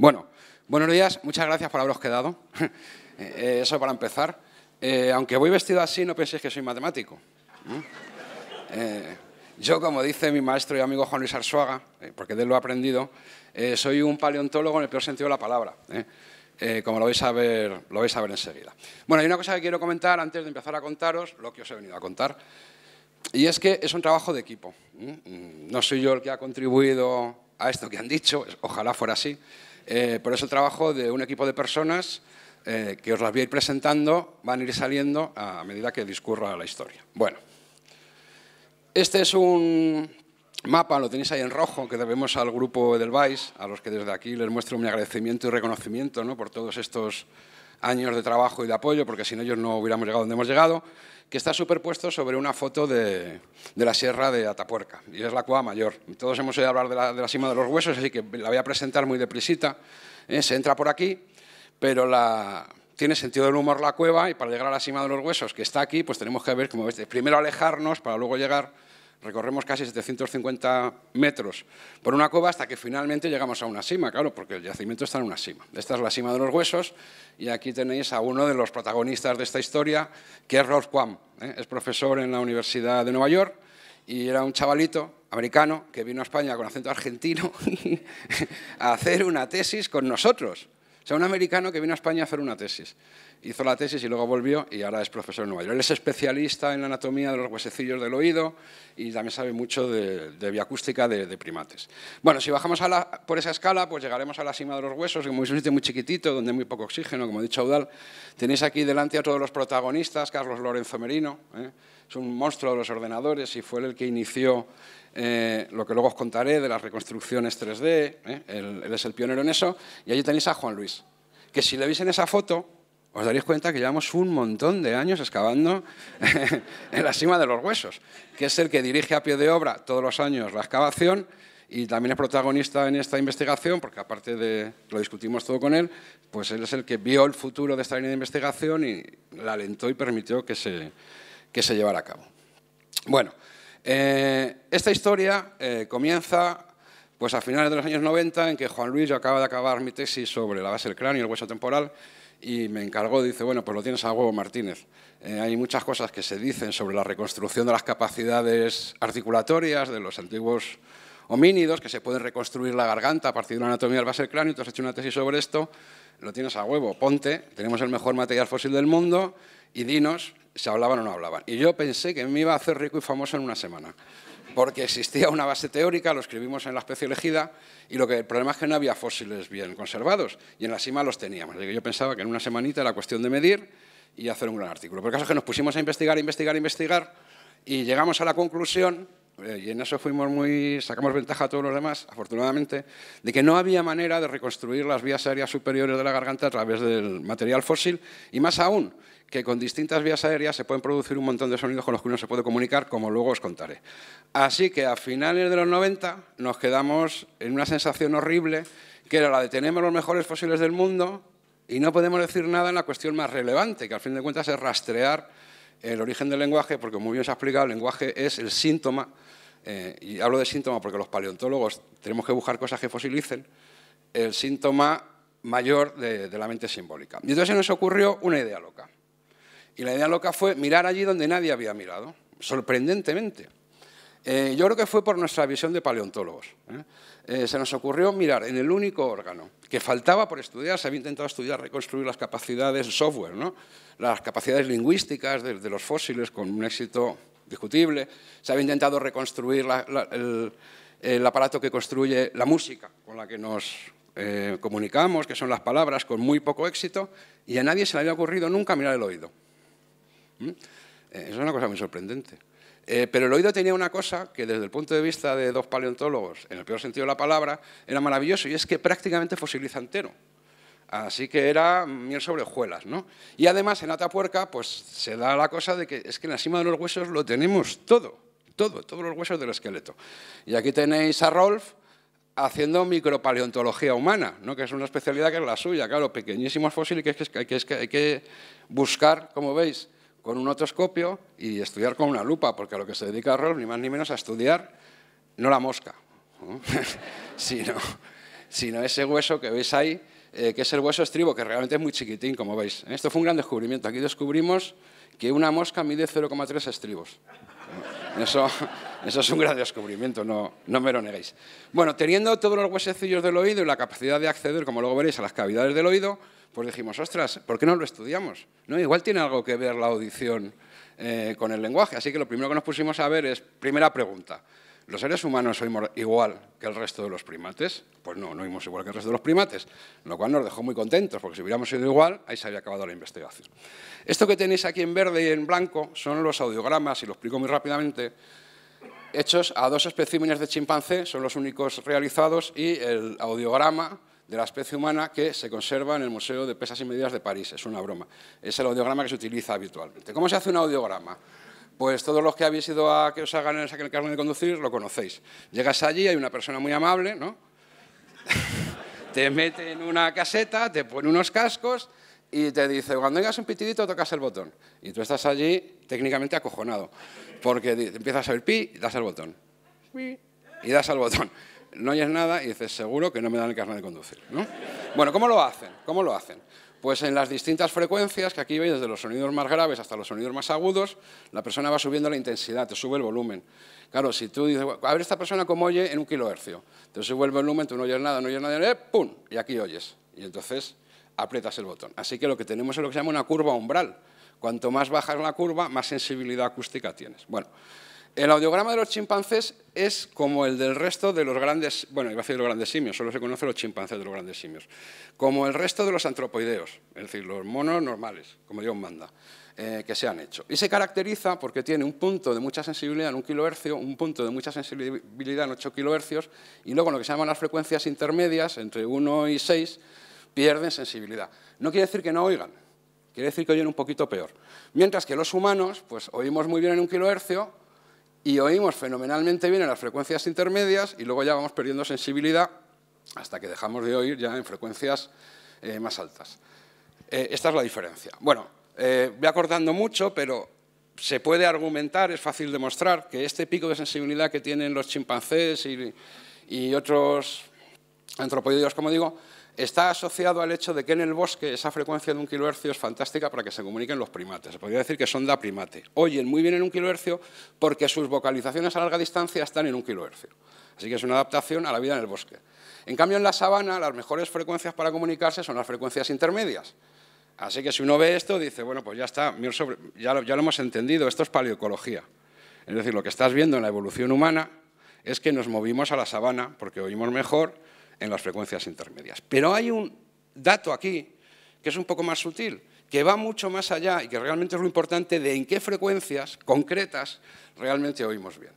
Bueno, buenos días, muchas gracias por haberos quedado. Eh, eso para empezar. Eh, aunque voy vestido así, no penséis que soy matemático. Eh, yo, como dice mi maestro y amigo Juan Luis Arzuaga, porque de él lo he aprendido, soy un paleontólogo en el peor sentido de la palabra. como lo vais, a ver, lo vais a ver enseguida. Bueno, hay una cosa que quiero comentar antes de empezar a contaros lo que os he venido a contar. Y es que es un trabajo de equipo. Mm, no soy yo el que ha contribuido a esto que han dicho, ojalá fuera así, eh, por eso el trabajo de un equipo de personas eh, que os las voy a ir presentando, van a ir saliendo a medida que discurra la historia. Bueno, este es un mapa, lo tenéis ahí en rojo, que debemos al grupo del Vice, a los que desde aquí les muestro mi agradecimiento y reconocimiento por todos estos años de trabajo y de apoyo, porque sin ellos no hubiéramos llegado donde hemos llegado, que está superpuesto sobre una foto de, la sierra de Atapuerca, y es la cueva mayor. Todos hemos oído hablar de la, cima de los huesos, así que la voy a presentar muy deprisita. ¿eh? Se entra por aquí, pero tiene sentido del humor la cueva, y para llegar a la cima de los huesos, que está aquí, pues tenemos que ver, como veis, primero alejarnos para luego llegar Recorremos casi 750 metros por una cueva hasta que finalmente llegamos a una cima, claro, porque el yacimiento está en una cima. Esta es la cima de los huesos y aquí tenéis a uno de los protagonistas de esta historia, que es Rolf Quam. ¿eh? Es profesor en la Universidad de Nueva York y era un chavalito americano que vino a España con acento argentino a hacer una tesis con nosotros sea, un americano que vino a España a hacer una tesis. Hizo la tesis y luego volvió y ahora es profesor en Nueva York. Él es especialista en la anatomía de los huesecillos del oído y también sabe mucho de, de bioacústica de, primates. Bueno, si bajamos a la, por esa escala, pues llegaremos a la cima de los huesos, que es un sitio muy chiquitito, donde hay muy poco oxígeno, como ha dicho Audal. Tenéis aquí delante a todos los protagonistas, Carlos Lorenzo Merino, ¿eh? es un monstruo de los ordenadores y fue el que inició eh, lo que luego os contaré de las reconstrucciones 3D, eh, él, es el pionero en eso, y allí tenéis a Juan Luis, que si le veis en esa foto, os daréis cuenta que llevamos un montón de años excavando en la cima de los huesos, que es el que dirige a pie de obra todos los años la excavación y también es protagonista en esta investigación, porque aparte de lo discutimos todo con él, pues él es el que vio el futuro de esta línea de investigación y la alentó y permitió que se, que se llevara a cabo. Bueno, eh, esta historia eh, comienza pues, a finales de los años 90 en que Juan Luis yo acaba de acabar mi tesis sobre la base del cráneo y el hueso temporal y me encargó, dice, bueno, pues lo tienes a huevo, Martínez. Eh, hay muchas cosas que se dicen sobre la reconstrucción de las capacidades articulatorias de los antiguos homínidos, que se pueden reconstruir la garganta a partir de una anatomía del base del cráneo, tú has hecho una tesis sobre esto, lo tienes a huevo, ponte, tenemos el mejor material fósil del mundo y dinos si hablaban o no hablaban. Y yo pensé que me iba a hacer rico y famoso en una semana, porque existía una base teórica, lo escribimos en la especie elegida, y lo que, el problema es que no había fósiles bien conservados, y en la cima los teníamos. que yo pensaba que en una semanita era cuestión de medir y hacer un gran artículo. Por el caso es que nos pusimos a investigar, investigar, investigar, y llegamos a la conclusión, eh, y en eso fuimos muy, sacamos ventaja a todos los demás, afortunadamente, de que no había manera de reconstruir las vías aéreas superiores de la garganta a través del material fósil, y más aún, que con distintas vías aéreas se pueden producir un montón de sonidos con los que uno se puede comunicar, como luego os contaré. Así que a finales de los 90 nos quedamos en una sensación horrible, que era la de tenemos los mejores fósiles del mundo y no podemos decir nada en la cuestión más relevante, que al fin de cuentas es rastrear el origen del lenguaje, porque muy bien se ha explicado, el lenguaje es el síntoma, eh, y hablo de síntoma porque los paleontólogos tenemos que buscar cosas que fosilicen, el síntoma mayor de, de la mente simbólica. Y entonces nos ocurrió una idea loca. Y la idea loca fue mirar allí donde nadie había mirado, sorprendentemente. Eh, yo creo que fue por nuestra visión de paleontólogos. ¿eh? Eh, se nos ocurrió mirar en el único órgano que faltaba por estudiar, se había intentado estudiar, reconstruir las capacidades software, las capacidades lingüísticas de, los fósiles con un éxito discutible, se había intentado reconstruir el, aparato que construye la música con la que nos comunicamos, que son las palabras, con muy poco éxito, y a nadie se le había ocurrido nunca mirar el oído. ¿Mm? Eh, es una cosa muy sorprendente. Eh, pero el oído tenía una cosa que desde el punto de vista de dos paleontólogos, en el peor sentido de la palabra, era maravilloso y es que prácticamente fosiliza entero. Así que era miel sobre hojuelas, Y además en Atapuerca pues se da la cosa de que es que en la cima de los huesos lo tenemos todo, todo, todos los huesos del esqueleto. Y aquí tenéis a Rolf haciendo micropaleontología humana, ¿no? que es una especialidad que es la suya, claro, pequeñísimos fósiles que hay que buscar, como veis, con un otoscopio y estudiar con una lupa, porque a lo que se dedica Rolf, ni más ni menos, a estudiar no la mosca, sino, ese hueso que veis ahí, eh, que es el hueso estribo, que realmente es muy chiquitín, como veis. Esto fue un gran descubrimiento. Aquí descubrimos que una mosca mide 0,3 estribos. Eso eso es un gran descubrimiento, no, no me lo neguéis. Bueno, teniendo todos los huesecillos del oído y la capacidad de acceder, como luego veréis, a las cavidades del oído, pues dijimos, ostras, ¿por qué no lo estudiamos? ¿No? Igual tiene algo que ver la audición eh, con el lenguaje. Así que lo primero que nos pusimos a ver es, primera pregunta, ¿los seres humanos oímos igual que el resto de los primates? Pues no, no oímos igual que el resto de los primates, lo cual nos dejó muy contentos, porque si hubiéramos oído igual, ahí se había acabado la investigación. Esto que tenéis aquí en verde y en blanco son los audiogramas, y lo explico muy rápidamente, hechos a dos especímenes de chimpancé, son los únicos realizados, y el audiograma de la especie humana que se conserva en el Museo de Pesas y Medidas de París. Es una broma. Es el audiograma que se utiliza habitualmente. ¿Cómo se hace un audiograma? Pues todos los que habéis ido a que os hagan el, el de conducir lo conocéis. Llegas allí, hay una persona muy amable, ¿no? te mete en una caseta, te pone unos cascos, y te dice, cuando hagas un pitidito tocas el botón. Y tú estás allí técnicamente acojonado, porque empiezas a oír pi y das el botón. Y das al botón. No oyes nada y dices, seguro que no me dan el carnet de conducir. Bueno, ¿cómo lo hacen? ¿Cómo lo hacen? Pues en las distintas frecuencias, que aquí veis desde los sonidos más graves hasta los sonidos más agudos, la persona va subiendo la intensidad, te sube el volumen. Claro, si tú dices, a ver esta persona cómo oye en un kilohercio, te sube el volumen, tú no oyes nada, no oyes nada, ¡eh! ¡pum! Y aquí oyes. Y entonces aprietas el botón. Así que lo que tenemos es lo que se llama una curva umbral. Cuanto más baja es la curva, más sensibilidad acústica tienes. Bueno, el audiograma de los chimpancés es como el del resto de los grandes, bueno, iba a decir los grandes simios, solo se conocen los chimpancés de los grandes simios, como el resto de los antropoideos, es decir, los monos normales, como Dios manda, eh, que se han hecho. Y se caracteriza porque tiene un punto de mucha sensibilidad en un kilohercio, un punto de mucha sensibilidad en 8 kilohercios, y luego lo que se llaman las frecuencias intermedias, entre 1 y 6, pierden sensibilidad. No quiere decir que no oigan, quiere decir que oyen un poquito peor. Mientras que los humanos, pues oímos muy bien en un kilohercio y oímos fenomenalmente bien en las frecuencias intermedias y luego ya vamos perdiendo sensibilidad hasta que dejamos de oír ya en frecuencias eh, más altas. Eh, esta es la diferencia. Bueno, eh, voy acortando mucho, pero se puede argumentar, es fácil demostrar, que este pico de sensibilidad que tienen los chimpancés y, otros antropoides, como digo, está asociado al hecho de que en el bosque esa frecuencia de un kilohercio es fantástica para que se comuniquen los primates. Se podría decir que son da primate. Oyen muy bien en un kilohercio porque sus vocalizaciones a larga distancia están en un kilohercio. Así que es una adaptación a la vida en el bosque. En cambio, en la sabana, las mejores frecuencias para comunicarse son las frecuencias intermedias. Así que si uno ve esto, dice, bueno, pues ya está, ya lo, ya lo hemos entendido, esto es paleoecología. Es decir, lo que estás viendo en la evolución humana es que nos movimos a la sabana porque oímos mejor, en las frecuencias intermedias. Pero hay un dato aquí que es un poco más sutil, que va mucho más allá y que realmente es lo importante de en qué frecuencias concretas realmente oímos bien,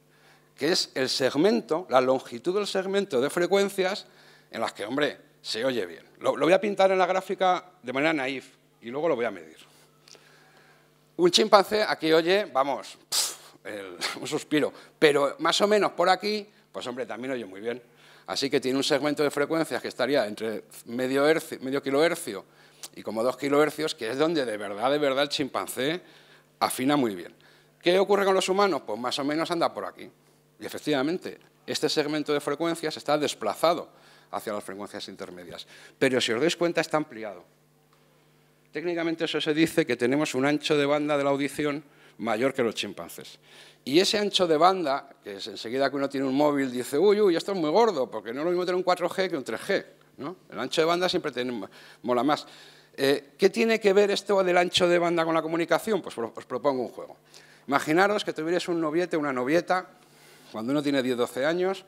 que es el segmento, la longitud del segmento de frecuencias en las que, hombre, se oye bien. Lo, voy a pintar en la gráfica de manera naif y luego lo voy a medir. Un chimpancé aquí oye, vamos, un suspiro, pero más o menos por aquí, pues hombre, también oye muy bien. Así que tiene un segmento de frecuencias que estaría entre medio, medio kilohercio y como dos kilohercios, que es donde de verdad, de verdad el chimpancé afina muy bien. ¿Qué ocurre con los humanos? Pues más o menos anda por aquí. Y efectivamente, este segmento de frecuencias está desplazado hacia las frecuencias intermedias. Pero si os dais cuenta, está ampliado. Técnicamente eso se dice que tenemos un ancho de banda de la audición mayor que los chimpancés. Y ese ancho de banda, que es enseguida que uno tiene un móvil, dice, uy, uy, esto es muy gordo, porque no es lo mismo tener un 4G que un 3G. ¿no? El ancho de banda siempre tiene, mola más. Eh, ¿Qué tiene que ver esto del ancho de banda con la comunicación? Pues os propongo un juego. Imaginaros que tuvieras un noviete, una novieta, cuando uno tiene 10-12 años,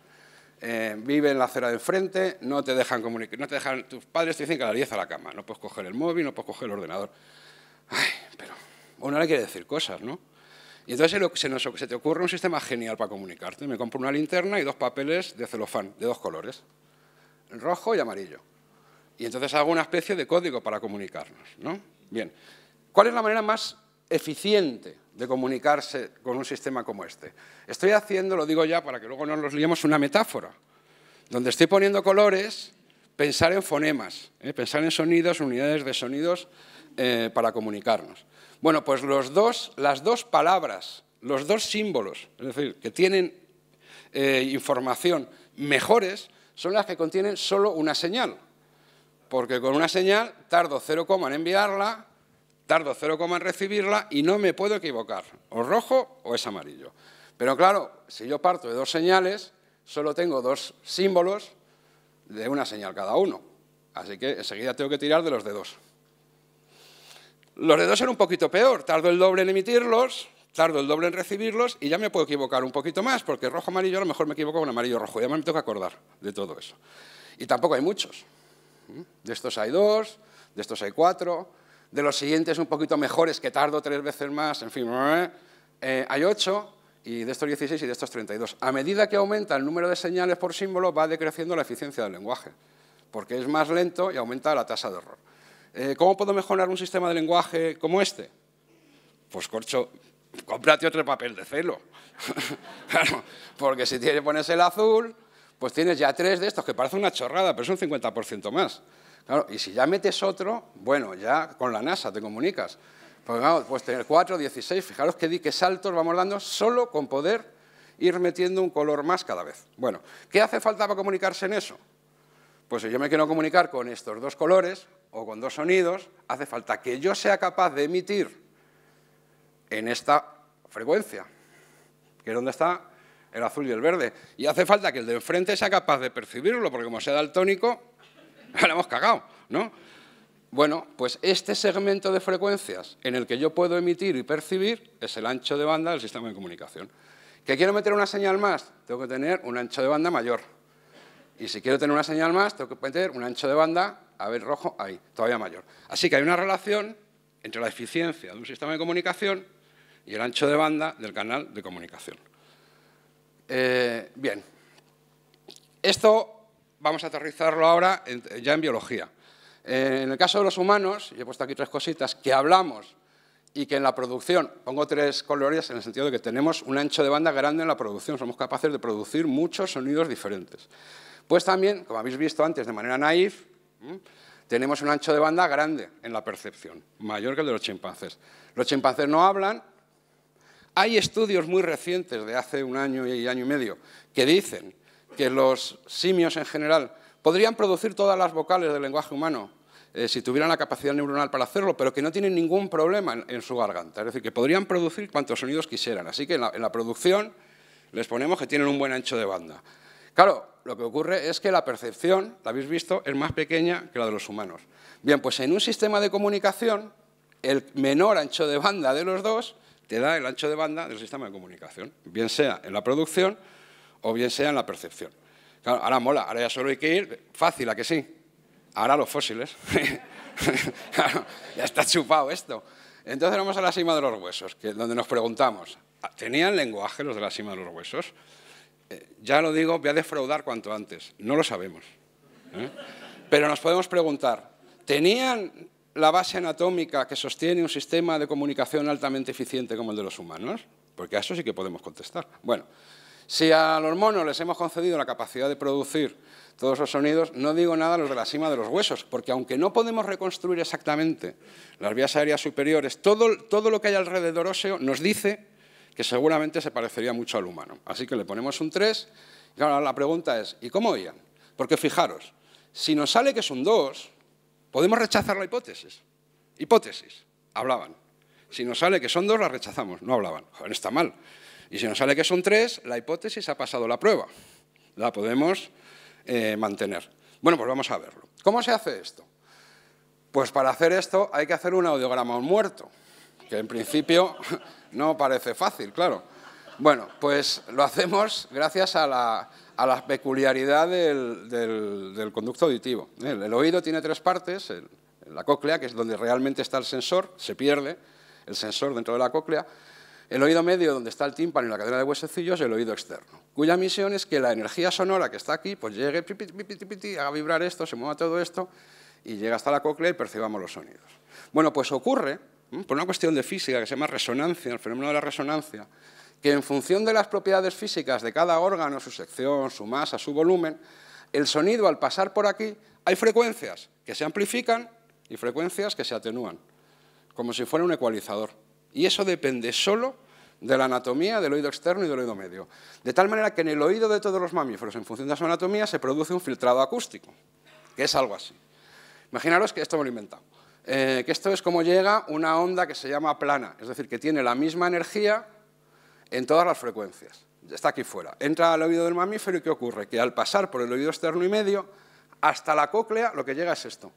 eh, vive en la acera de enfrente, no te dejan comunicar, no te dejan, tus padres te dicen que a las 10 a la cama, no puedes coger el móvil, no puedes coger el ordenador. Ay, o no le quiere decir cosas, ¿no? Y entonces se, te ocurre un sistema genial para comunicarte. Me compro una linterna y dos papeles de celofán, de dos colores, rojo y amarillo. Y entonces hago una especie de código para comunicarnos. ¿no? Bien, ¿cuál es la manera más eficiente de comunicarse con un sistema como este? Estoy haciendo, lo digo ya para que luego no nos liemos, una metáfora, donde estoy poniendo colores, pensar en fonemas, ¿eh? pensar en sonidos, unidades de sonidos eh, para comunicarnos. Bueno, pues las dos palabras, los dos símbolos, es decir, que tienen eh, información mejores, son las que contienen solo una señal. Porque con una señal tardo 0, en enviarla, tardo 0, en recibirla y no me puedo equivocar. O rojo o es amarillo. Pero claro, si yo parto de dos señales, solo tengo dos símbolos de una señal cada uno. Así que enseguida tengo que tirar de los de dos. Los de dos un poquito peor, tardo el doble en emitirlos, tardo el doble en recibirlos y ya me puedo equivocar un poquito más, porque rojo-amarillo a lo mejor me equivoco con amarillo-rojo, ya me tengo que acordar de todo eso. Y tampoco hay muchos. ¿Mm? De estos hay dos, de estos hay cuatro, de los siguientes un poquito mejores que tardo tres veces más, en fin, ¿eh? Eh, hay ocho, y de estos 16 y de estos 32. A medida que aumenta el número de señales por símbolo, va decreciendo la eficiencia del lenguaje, porque es más lento y aumenta la tasa de error. Eh, ¿cómo puedo mejorar un sistema de lenguaje como este? Pues, corcho, cómprate otro papel de celo. porque si pones el azul, pues tienes ya tres de estos, que parece una chorrada, pero es un 50% más. y si ya metes otro, bueno, ya con la NASA te comunicas. Pues, claro, pues tener cuatro, dieciséis, fijaros qué, qué saltos vamos dando solo con poder ir metiendo un color más cada vez. Bueno, ¿qué hace falta para comunicarse en eso? Pues si yo me quiero comunicar con estos dos colores o con dos sonidos, hace falta que yo sea capaz de emitir en esta frecuencia, que es donde está el azul y el verde. Y hace falta que el de enfrente sea capaz de percibirlo, porque como sea daltónico, lo hemos cagado, ¿no? Bueno, pues este segmento de frecuencias en el que yo puedo emitir y percibir es el ancho de banda del sistema de comunicación. ¿Que quiero meter una señal más? Tengo que tener un ancho de banda mayor. Y si quiero tener una señal más, tengo que poner un ancho de banda, a ver rojo, ahí, todavía mayor. Así que hay una relación entre la eficiencia de un sistema de comunicación y el ancho de banda del canal de comunicación. Eh, bien, esto vamos a aterrizarlo ahora ya en biología. Eh, en el caso de los humanos, y he puesto aquí tres cositas, que hablamos y que en la producción, pongo tres colores en el sentido de que tenemos un ancho de banda grande en la producción, somos capaces de producir muchos sonidos diferentes. Pues también, como habéis visto antes de manera naif, tenemos un ancho de banda grande en la percepción, mayor que el de los chimpancés. Los chimpancés no hablan. Hay estudios muy recientes, de hace un año y año y medio, que dicen que los simios en general podrían producir todas las vocales del lenguaje humano eh, si tuvieran la capacidad neuronal para hacerlo, pero que no tienen ningún problema en, su garganta. Es decir, que podrían producir cuantos sonidos quisieran. Así que en la producción les ponemos que tienen un buen ancho de banda. Claro, lo que ocurre es que la percepción, la habéis visto, es más pequeña que la de los humanos. Bien, pues en un sistema de comunicación, el menor ancho de banda de los dos te da el ancho de banda del sistema de comunicación, bien sea en la producción o bien sea en la percepción. Claro, ahora mola, ahora ya solo hay que ir fácil, ¿a que sí? Ahora los fósiles. claro, ya está chupado esto. Entonces vamos a la cima de los huesos, donde nos preguntamos, ¿tenían lenguaje los de la cima de los huesos? Eh, ya lo digo, voy a defraudar cuanto antes. No lo sabemos. ¿eh? Pero nos podemos preguntar, ¿tenían la base anatómica que sostiene un sistema de comunicación altamente eficiente como el de los humanos? Porque a eso sí que podemos contestar. Bueno, si a los monos les hemos concedido la capacidad de producir todos los sonidos, no digo nada los de la cima de los huesos, porque aunque no podemos reconstruir exactamente las vías aéreas superiores, todo lo que hay alrededor óseo nos dice que seguramente se parecería mucho al humano. Así que le ponemos un 3. Y ahora la pregunta es, ¿y cómo oían? Porque fijaros, si nos sale que son un 2, podemos rechazar la hipótesis. Hipótesis, hablaban. Si nos sale que son 2, la rechazamos, no hablaban. está mal. Y si nos sale que son 3, la hipótesis ha pasado la prueba. La podemos eh, mantener. Bueno, pues vamos a verlo. ¿Cómo se hace esto? Pues para hacer esto hay que hacer un audiograma a un muerto que en principio no parece fácil, claro. Bueno, pues lo hacemos gracias a la, peculiaridad del, conducto auditivo. El, oído tiene tres partes, la cóclea, que es donde realmente está el sensor, se pierde el sensor dentro de la cóclea, el oído medio, donde está el tímpano y la cadena de huesecillos, el oído externo, cuya misión es que la energía sonora que está aquí, pues llegue, haga vibrar esto, se mueva todo esto, y llega hasta la cóclea y percibamos los sonidos. Bueno, pues ocurre ¿Mm? por una cuestión de física que se llama resonancia, el fenómeno de la resonancia, que en función de las propiedades físicas de cada órgano, su sección, su masa, su volumen, el sonido al pasar por aquí, hay frecuencias que se amplifican y frecuencias que se atenúan, como si fuera un ecualizador. Y eso depende solo de la anatomía del oído externo y del oído medio. De tal manera que en el oído de todos los mamíferos, en función de su anatomía, se produce un filtrado acústico, que es algo así. Imaginaros que esto me lo eh, que esto es como llega una onda que se llama plana, es decir, que tiene la misma energía en todas las frecuencias. Está aquí fuera. Entra al oído del mamífero y ¿qué ocurre? Que al pasar por el oído externo y medio, hasta la cóclea lo que llega es esto.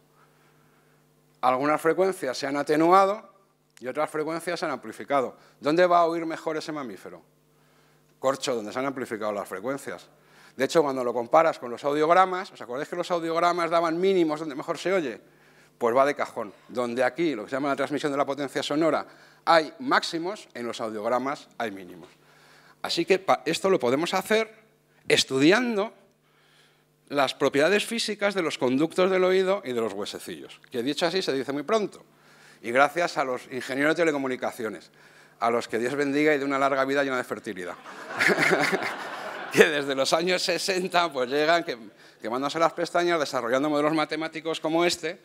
Algunas frecuencias se han atenuado y otras frecuencias se han amplificado. ¿Dónde va a oír mejor ese mamífero? Corcho, donde se han amplificado las frecuencias. De hecho, cuando lo comparas con los audiogramas, ¿os acordáis que los audiogramas daban mínimos donde mejor se oye? Pues va de cajón. Donde aquí, lo que se llama la transmisión de la potencia sonora, hay máximos, en los audiogramas hay mínimos. Así que esto lo podemos hacer estudiando las propiedades físicas de los conductos del oído y de los huesecillos, que dicho así se dice muy pronto. Y gracias a los ingenieros de telecomunicaciones, a los que Dios bendiga y de una larga vida llena de fertilidad. que desde los años 60 pues llegan, quemándose las pestañas, desarrollando modelos matemáticos como este,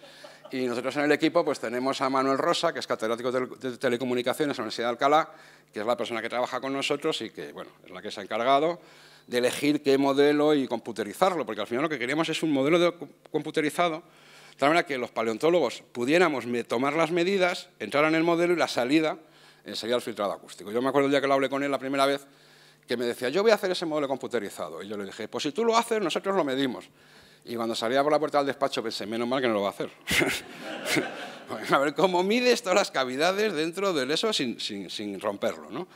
y nosotros en el equipo pues tenemos a Manuel Rosa, que es catedrático de telecomunicaciones en la Universidad de Alcalá, que es la persona que trabaja con nosotros y que bueno, es la que se ha encargado de elegir qué modelo y computerizarlo, porque al final lo que queremos es un modelo de computerizado de tal manera que los paleontólogos pudiéramos tomar las medidas, entrar en el modelo y la salida eh, sería el filtrado acústico. Yo me acuerdo el día que lo hablé con él la primera vez, que me decía, yo voy a hacer ese modelo computerizado. Y yo le dije, pues si tú lo haces, nosotros lo medimos. Y cuando salía por la puerta del despacho pensé, menos mal que no lo va a hacer. a ver, ¿cómo mides todas las cavidades dentro del eso sin, romperlo?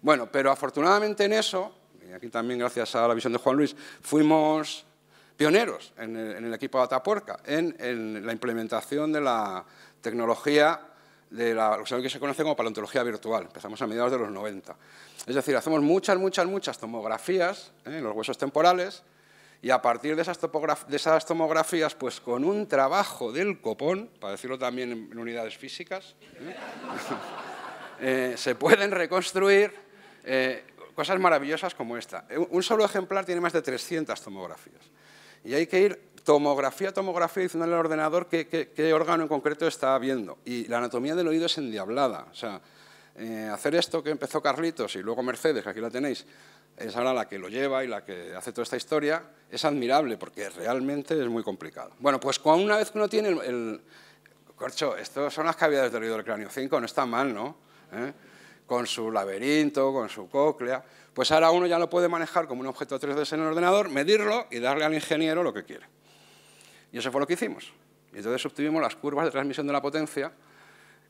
Bueno, pero afortunadamente en eso, y aquí también gracias a la visión de Juan Luis, fuimos pioneros en el, equipo de Atapuerca, en, la implementación de la tecnología de la, lo que se conoce como paleontología virtual. Empezamos a mediados de los 90. Es decir, hacemos muchas, muchas, muchas tomografías ¿eh? en los huesos temporales y a partir de esas, tomografías, pues con un trabajo del copón, para decirlo también en, unidades físicas, ¿eh? Eh, se pueden reconstruir eh, cosas maravillosas como esta. Un solo ejemplar tiene más de 300 tomografías. Y hay que ir tomografía tomografía diciéndole al ordenador qué, órgano en concreto está viendo. Y la anatomía del oído es endiablada. O sea, hacer esto que empezó Carlitos y luego Mercedes, que aquí la tenéis, es ahora la que lo lleva y la que hace toda esta historia, es admirable porque realmente es muy complicado. Bueno, pues una vez que uno tiene el... corcho, estas son las cavidades del oído del cráneo 5, no está mal, ¿no? ¿Eh? Con su laberinto, con su cóclea. Pues ahora uno ya lo puede manejar como un objeto 3D en el ordenador, medirlo y darle al ingeniero lo que quiere. Y eso fue lo que hicimos. Y entonces obtuvimos las curvas de transmisión de la potencia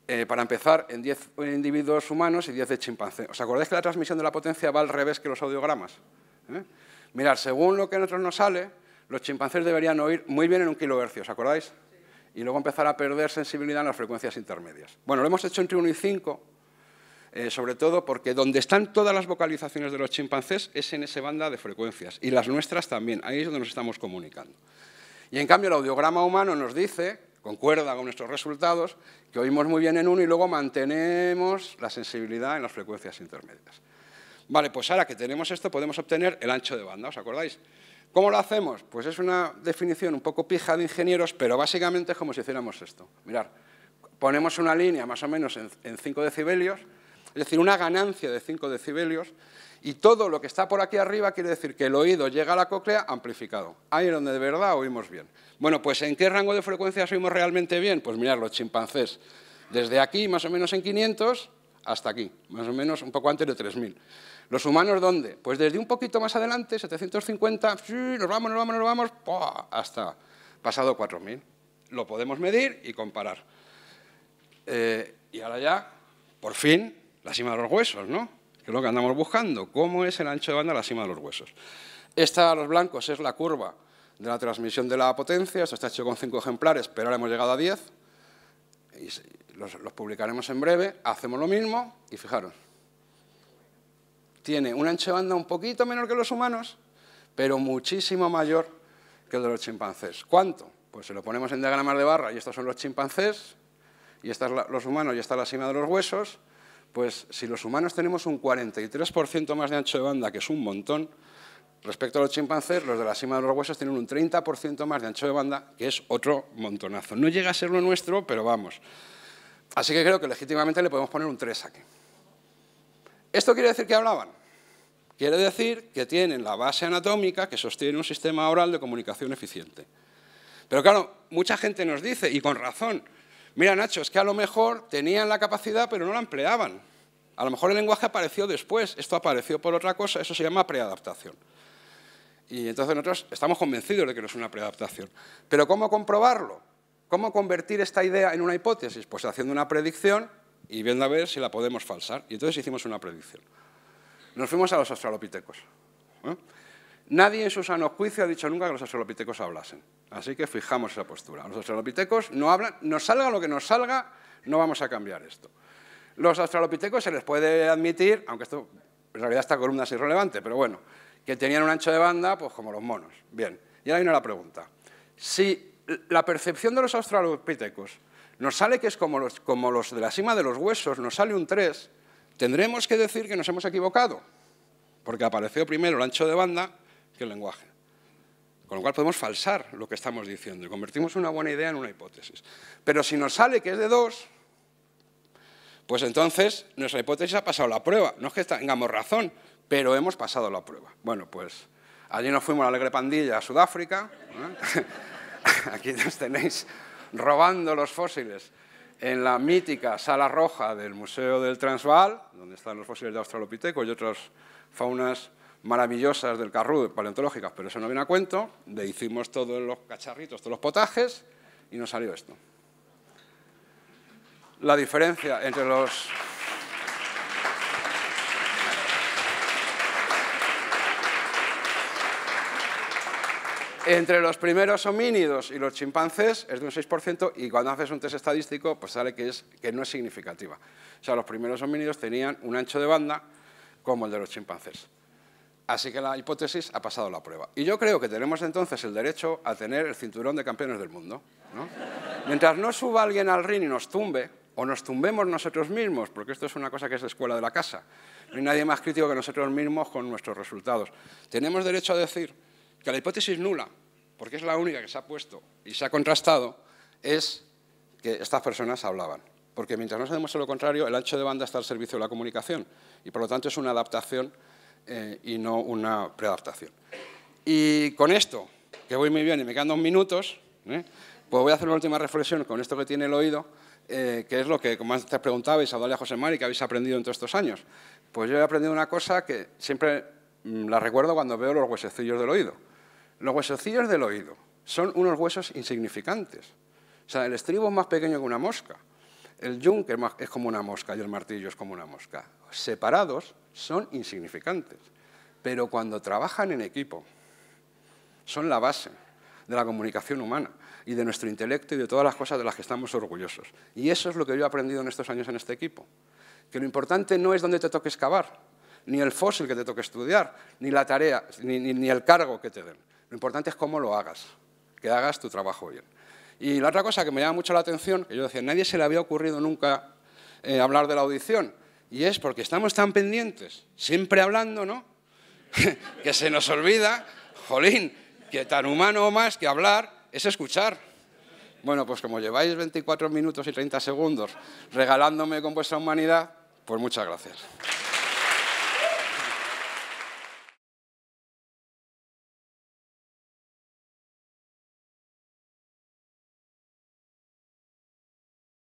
eh, para empezar, en 10 individuos humanos y 10 de chimpancés. ¿Os acordáis que la transmisión de la potencia va al revés que los audiogramas? ¿Eh? Mirad, según lo que nosotros nos sale, los chimpancés deberían oír muy bien en un kilohercio, ¿os acordáis? Y luego empezar a perder sensibilidad en las frecuencias intermedias. Bueno, lo hemos hecho entre 1 y 5, eh, sobre todo porque donde están todas las vocalizaciones de los chimpancés es en esa banda de frecuencias, y las nuestras también, ahí es donde nos estamos comunicando. Y en cambio el audiograma humano nos dice concuerda con nuestros resultados, que oímos muy bien en uno y luego mantenemos la sensibilidad en las frecuencias intermedias. Vale, pues ahora que tenemos esto podemos obtener el ancho de banda, ¿os acordáis? ¿Cómo lo hacemos? Pues es una definición un poco pija de ingenieros, pero básicamente es como si hiciéramos esto. Mirad, ponemos una línea más o menos en 5 decibelios, es decir, una ganancia de 5 decibelios, y todo lo que está por aquí arriba quiere decir que el oído llega a la cóclea amplificado. Ahí es donde de verdad oímos bien. Bueno, pues ¿en qué rango de frecuencias oímos realmente bien? Pues mirad, los chimpancés. Desde aquí, más o menos en 500, hasta aquí, más o menos un poco antes de 3.000. ¿Los humanos dónde? Pues desde un poquito más adelante, 750, nos vamos, nos vamos, nos vamos, hasta pasado 4.000. Lo podemos medir y comparar. Eh, y ahora ya, por fin, la cima de los huesos, ¿no? que es lo que andamos buscando, cómo es el ancho de banda a la cima de los huesos. Esta a los blancos es la curva de la transmisión de la potencia, esto está hecho con cinco ejemplares, pero ahora hemos llegado a 10, y los, publicaremos en breve, hacemos lo mismo y fijaros, tiene un ancho de banda un poquito menor que los humanos, pero muchísimo mayor que el de los chimpancés. ¿Cuánto? Pues se lo ponemos en diagramas de barra y estos son los chimpancés, y estos los humanos y esta es la cima de los huesos, pues si los humanos tenemos un 43% más de ancho de banda, que es un montón, respecto a los chimpancés, los de la cima de los huesos tienen un 30% más de ancho de banda, que es otro montonazo. No llega a ser lo nuestro, pero vamos. Así que creo que legítimamente le podemos poner un 3 aquí. ¿Esto quiere decir que hablaban? Quiere decir que tienen la base anatómica que sostiene un sistema oral de comunicación eficiente. Pero claro, mucha gente nos dice, y con razón, Mira, Nacho, es que a lo mejor tenían la capacidad, pero no la empleaban. A lo mejor el lenguaje apareció después, esto apareció por otra cosa, eso se llama preadaptación. Y entonces nosotros estamos convencidos de que no es una preadaptación. Pero ¿cómo comprobarlo? ¿Cómo convertir esta idea en una hipótesis? Pues haciendo una predicción y viendo a ver si la podemos falsar. Y entonces hicimos una predicción. Nos fuimos a los australopitecos. ¿eh? Nadie en su sano juicio ha dicho nunca que los australopitecos hablasen. Así que fijamos esa postura. Los australopitecos no hablan, nos salga lo que nos salga, no vamos a cambiar esto. Los australopitecos se les puede admitir, aunque esto en realidad esta columna es irrelevante, pero bueno, que tenían un ancho de banda, pues como los monos. Bien, y ahora viene la pregunta. Si la percepción de los australopitecos nos sale que es como los, como los de la cima de los huesos, nos sale un 3, tendremos que decir que nos hemos equivocado, porque apareció primero el ancho de banda el lenguaje. Con lo cual podemos falsar lo que estamos diciendo y convertimos una buena idea en una hipótesis. Pero si nos sale que es de dos, pues entonces nuestra hipótesis ha pasado la prueba. No es que tengamos razón, pero hemos pasado la prueba. Bueno, pues allí nos fuimos a la alegre pandilla a Sudáfrica. ¿eh? Aquí nos tenéis robando los fósiles en la mítica sala roja del Museo del Transvaal, donde están los fósiles de Australopithecus y otras faunas maravillosas del Carrú, paleontológicas, pero eso no viene a cuento, le hicimos todos los cacharritos, todos los potajes, y nos salió esto. La diferencia entre los... Entre los primeros homínidos y los chimpancés es de un 6% y cuando haces un test estadístico pues sale que, es, que no es significativa. O sea, los primeros homínidos tenían un ancho de banda como el de los chimpancés. Así que la hipótesis ha pasado la prueba. Y yo creo que tenemos entonces el derecho a tener el cinturón de campeones del mundo. Mientras no suba alguien al ring y nos tumbe, o nos tumbemos nosotros mismos, porque esto es una cosa que es de escuela de la casa. No hay nadie más crítico que nosotros mismos con nuestros resultados. Tenemos derecho a decir que la hipótesis nula, porque es la única que se ha puesto y se ha contrastado, es que estas personas hablaban. Porque mientras no se lo contrario, el ancho de banda está al servicio de la comunicación y por lo tanto es una adaptación eh, y no una preadaptación. Y con esto, que voy muy bien y me quedan dos minutos, ¿eh? pues voy a hacer la última reflexión con esto que tiene el oído, eh, que es lo que, como antes preguntabais a Dalia José Mari, que habéis aprendido en todos estos años. Pues yo he aprendido una cosa que siempre mm, la recuerdo cuando veo los huesecillos del oído. Los huesecillos del oído son unos huesos insignificantes. O sea, el estribo es más pequeño que una mosca. El yunque es como una mosca y el martillo es como una mosca separados son insignificantes, pero cuando trabajan en equipo son la base de la comunicación humana y de nuestro intelecto y de todas las cosas de las que estamos orgullosos. Y eso es lo que yo he aprendido en estos años en este equipo, que lo importante no es dónde te toque excavar, ni el fósil que te toque estudiar, ni la tarea, ni, el cargo que te den. Lo importante es cómo lo hagas, que hagas tu trabajo bien. Y la otra cosa que me llama mucho la atención, que yo decía, nadie se le había ocurrido nunca eh, hablar de la audición, y es porque estamos tan pendientes, siempre hablando, ¿no? que se nos olvida, jolín, que tan humano o más que hablar es escuchar. Bueno, pues como lleváis 24 minutos y 30 segundos regalándome con vuestra humanidad, pues muchas gracias.